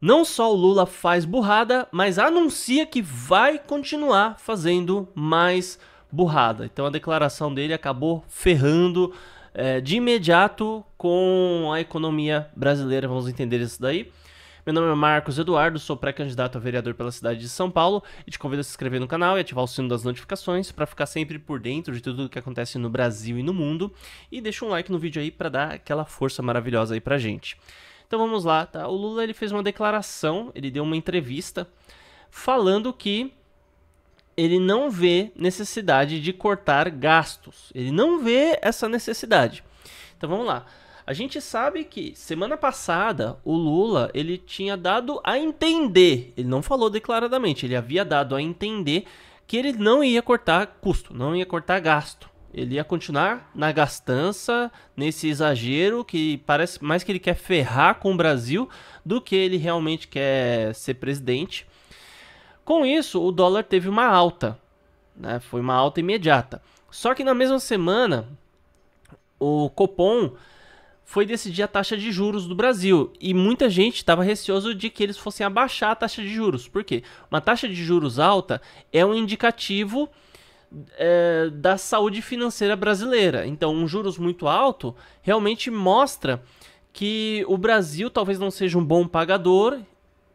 Não só o Lula faz burrada, mas anuncia que vai continuar fazendo mais burrada. Então a declaração dele acabou ferrando é, de imediato com a economia brasileira. Vamos entender isso daí. Meu nome é Marcos Eduardo, sou pré-candidato a vereador pela cidade de São Paulo e te convido a se inscrever no canal e ativar o sino das notificações para ficar sempre por dentro de tudo o que acontece no Brasil e no mundo. E deixa um like no vídeo aí para dar aquela força maravilhosa aí para gente. Então vamos lá, tá? O Lula ele fez uma declaração, ele deu uma entrevista falando que ele não vê necessidade de cortar gastos. Ele não vê essa necessidade. Então vamos lá. A gente sabe que semana passada o Lula ele tinha dado a entender, ele não falou declaradamente, ele havia dado a entender que ele não ia cortar custo, não ia cortar gasto. Ele ia continuar na gastança, nesse exagero que parece mais que ele quer ferrar com o Brasil do que ele realmente quer ser presidente. Com isso, o dólar teve uma alta, né? foi uma alta imediata. Só que na mesma semana, o Copom foi decidir a taxa de juros do Brasil e muita gente estava receoso de que eles fossem abaixar a taxa de juros. Por quê? Uma taxa de juros alta é um indicativo é, da saúde financeira brasileira. Então, um juros muito alto realmente mostra que o Brasil talvez não seja um bom pagador,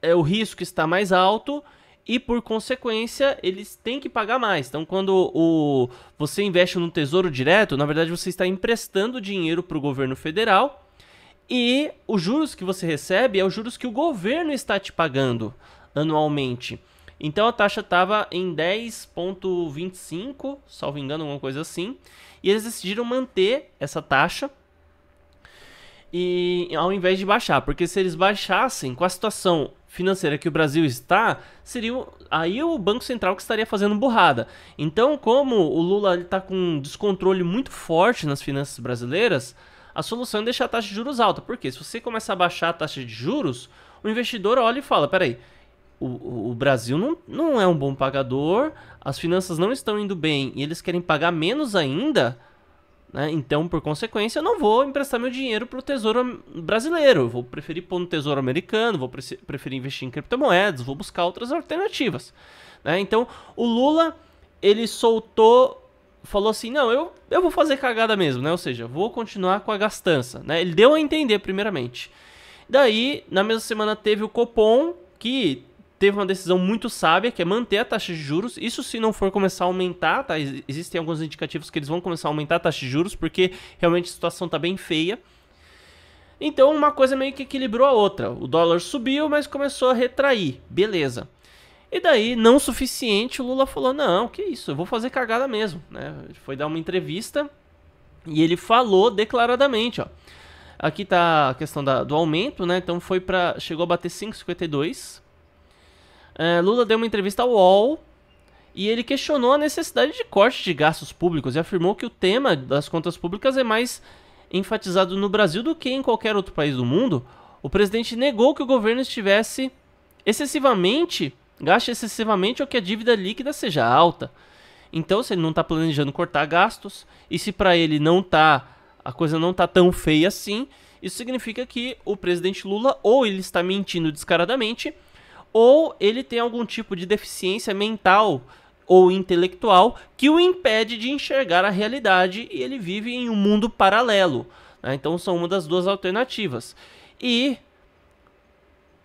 é, o risco está mais alto e por consequência eles têm que pagar mais. Então, quando o, você investe no Tesouro Direto, na verdade você está emprestando dinheiro para o governo federal e os juros que você recebe é os juros que o governo está te pagando anualmente. Então a taxa estava em 10,25, salvo engano, alguma coisa assim. E eles decidiram manter essa taxa e ao invés de baixar, porque se eles baixassem com a situação financeira que o Brasil está, seria aí o Banco Central que estaria fazendo burrada. Então, como o Lula está com um descontrole muito forte nas finanças brasileiras, a solução é deixar a taxa de juros alta. Porque se você começar a baixar a taxa de juros, o investidor olha e fala: peraí, o, o Brasil não, não é um bom pagador, as finanças não estão indo bem e eles querem pagar menos ainda, né? então, por consequência, eu não vou emprestar meu dinheiro para o tesouro brasileiro. Eu vou preferir pôr no tesouro americano, vou preferir investir em criptomoedas, vou buscar outras alternativas. Né? Então, o Lula ele soltou falou assim: não, eu, eu vou fazer cagada mesmo, né? Ou seja, vou continuar com a gastança, né? Ele deu a entender, primeiramente. Daí, na mesma semana, teve o Copom, que teve uma decisão muito sábia, que é manter a taxa de juros. Isso se não for começar a aumentar, tá? Existem alguns indicativos que eles vão começar a aumentar a taxa de juros, porque realmente a situação está bem feia. Então, uma coisa meio que equilibrou a outra. O dólar subiu, mas começou a retrair. Beleza. E daí, não suficiente, o Lula falou: não, que isso, eu vou fazer cagada mesmo. Né? Foi dar uma entrevista e ele falou declaradamente, ó. Aqui tá a questão da, do aumento, né? Então foi para chegou a bater 5,52 é, Lula deu uma entrevista ao UOL e ele questionou a necessidade de corte de gastos públicos e afirmou que o tema das contas públicas é mais enfatizado no Brasil do que em qualquer outro país do mundo. O presidente negou que o governo estivesse excessivamente, gaste excessivamente ou que a dívida líquida seja alta. Então, se ele não está planejando cortar gastos e se para ele não tá a coisa não tá tão feia assim, isso significa que o presidente Lula ou ele está mentindo descaradamente ou ele tem algum tipo de deficiência mental ou intelectual que o impede de enxergar a realidade e ele vive em um mundo paralelo. Né? Então são uma das duas alternativas. E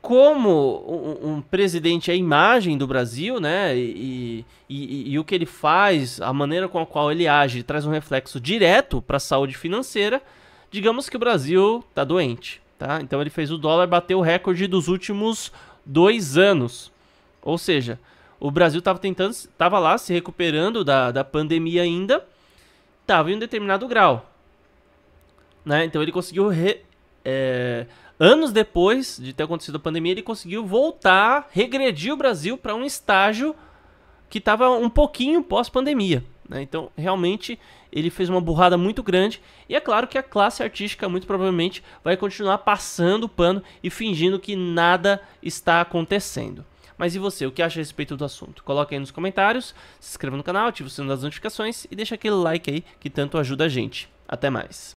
como um, um presidente é a imagem do Brasil, né? E, e, e o que ele faz, a maneira com a qual ele age, traz um reflexo direto para a saúde financeira. Digamos que o Brasil está doente. Tá? Então ele fez o dólar bater o recorde dos últimos dois anos. Ou seja, o Brasil estava tentando, estava lá se recuperando da, da pandemia ainda, estava em um determinado grau. Né? Então ele conseguiu, re, é, anos depois de ter acontecido a pandemia, ele conseguiu voltar, regredir o Brasil para um estágio que estava um pouquinho pós-pandemia. Né? Então, realmente, ele fez uma burrada muito grande. E é claro que a classe artística, muito provavelmente, vai continuar passando o pano e fingindo que nada está acontecendo. Mas e você, o que acha a respeito do assunto? Coloque aí nos comentários, se inscreva no canal, ative o sino das notificações e deixa aquele like aí que tanto ajuda a gente. Até mais.